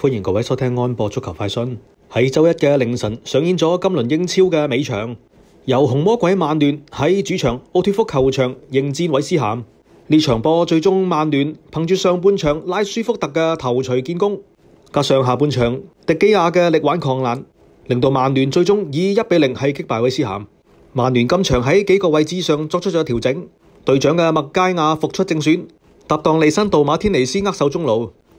欢迎各位收听安播足球快讯。喺周一嘅凌晨上演咗今轮英超嘅尾场，由红魔鬼曼联喺主场奥脱福球场迎战韦斯咸。呢场波最终曼联凭住上半场拉舒福特嘅头锤建功，加上下半场迪基亚嘅力挽狂澜，令到曼联最终以一比零系击败韦斯咸。曼联今场喺几个位置上作出咗调整，队长嘅麦佳亚复出正选，搭档利申杜马天尼斯握手中路。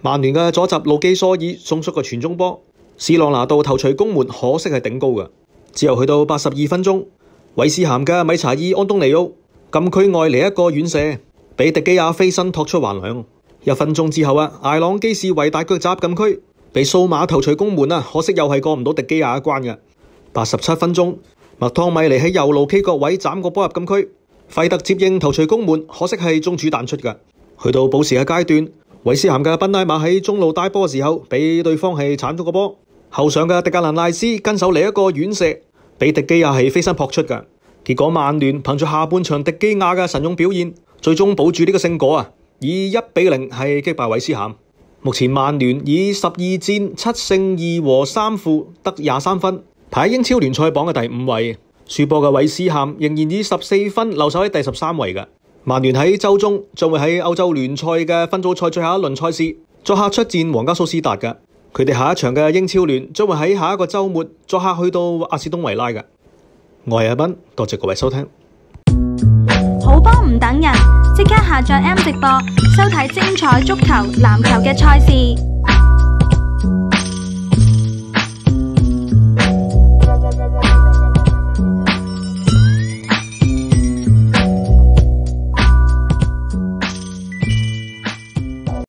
曼联嘅左闸路基索尔送出个传中波，史朗拿到头槌攻门，可惜系顶高嘅。之后去到八十二分钟，韦斯咸嘅米查尔安东尼奥禁区外嚟一个远射，俾迪基亚飞身托出横梁。一分钟之后啊，艾朗基士为大脚闸禁区，俾数码头槌攻门啊，可惜又系过唔到迪基亚一关嘅。八十七分钟，麦汤米尼喺右路 K 角位斩个波入禁区，费特接应头槌攻门，可惜系中柱弹出嘅。去到补时嘅阶段。韦斯咸嘅宾拉马喺中路带波嘅时候，俾对方系铲咗个波。后上嘅迪格兰赖斯跟手嚟一个远射，俾迪基亚系飞身扑出嘅。结果曼联凭住下半场迪基亚嘅神勇表现，最终保住呢个胜果啊！以一比零系击败韦斯咸。目前曼联以十二战七胜二和三负得廿三分，排喺英超联赛榜嘅第五位。输波嘅韦斯咸仍然以十四分留守喺第十三位嘅。曼联喺周中将会喺欧洲联赛嘅分组赛最后一轮赛事作客出战皇家苏斯达嘅，佢哋下一场嘅英超联将会喺下一个周末作客去到阿士东维拉嘅。我系阿斌，多谢各位收听。好波唔等人，即刻下载 M 直播，收睇精彩足球、篮球嘅赛事。